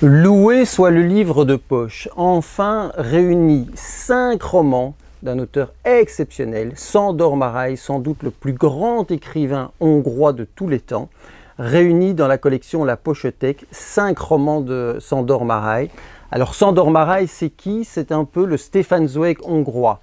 Loué soit le livre de poche, enfin réuni cinq romans d'un auteur exceptionnel, Sandor Marai, sans doute le plus grand écrivain hongrois de tous les temps, réunis dans la collection La Pochetek, cinq romans de Sandor Marai. Alors Sandor Marai, c'est qui C'est un peu le Stefan Zweig hongrois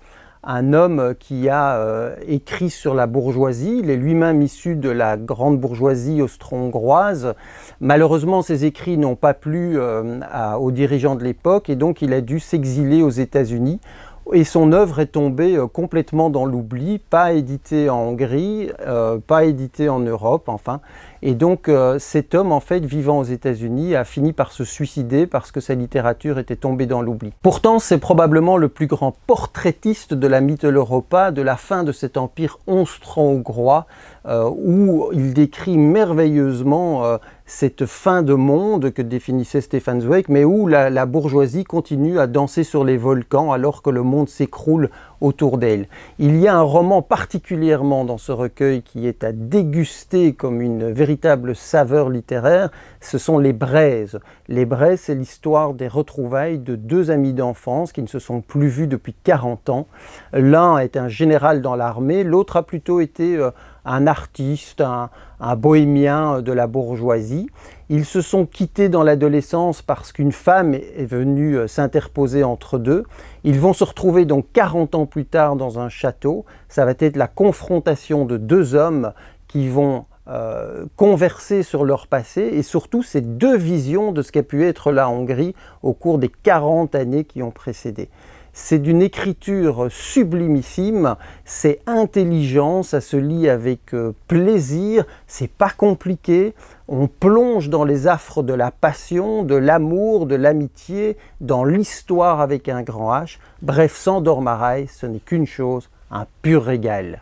un homme qui a euh, écrit sur la bourgeoisie. Il est lui-même issu de la grande bourgeoisie austro-hongroise. Malheureusement, ses écrits n'ont pas plu euh, aux dirigeants de l'époque et donc il a dû s'exiler aux États-Unis et son œuvre est tombée euh, complètement dans l'oubli, pas éditée en Hongrie, euh, pas éditée en Europe, enfin. Et donc euh, cet homme, en fait, vivant aux États-Unis, a fini par se suicider parce que sa littérature était tombée dans l'oubli. Pourtant, c'est probablement le plus grand portraitiste de la Mitteleuropa, de la fin de cet empire austro-hongrois, où il décrit merveilleusement cette fin de monde que définissait Stefan Zweig, mais où la, bourgeoisie continue à danser sur les volcans alors que le monde s'écroule autour d'elle. Il y a un roman particulièrement dans ce recueil qui est à déguster comme une véritable saveur littéraire, ce sont Les Braises. Les Braises, c'est l'histoire des retrouvailles de deux amis d'enfance qui ne se sont plus vus depuis 40 ans. L'un est un général dans l'armée, l'autre a plutôt été... Euh, un artiste, un, bohémien euh, de la bourgeoisie. Ils se sont quittés dans l'adolescence parce qu'une femme est venue euh, s'interposer entre deux. Ils vont se retrouver donc 40 ans plus tard dans un château. Ça va être la confrontation de deux hommes qui vont euh, converser sur leur passé et surtout ces deux visions de ce qu'a pu être la Hongrie au cours des 40 années qui ont précédé. C'est d'une écriture sublimissime, c'est intelligent, ça se lit avec euh, plaisir, c'est pas compliqué, on plonge dans les affres de la passion, de l'amour, de l'amitié, dans l'histoire avec un grand H. Bref, sans Dormaray, ce n'est qu'une chose, un pur régal.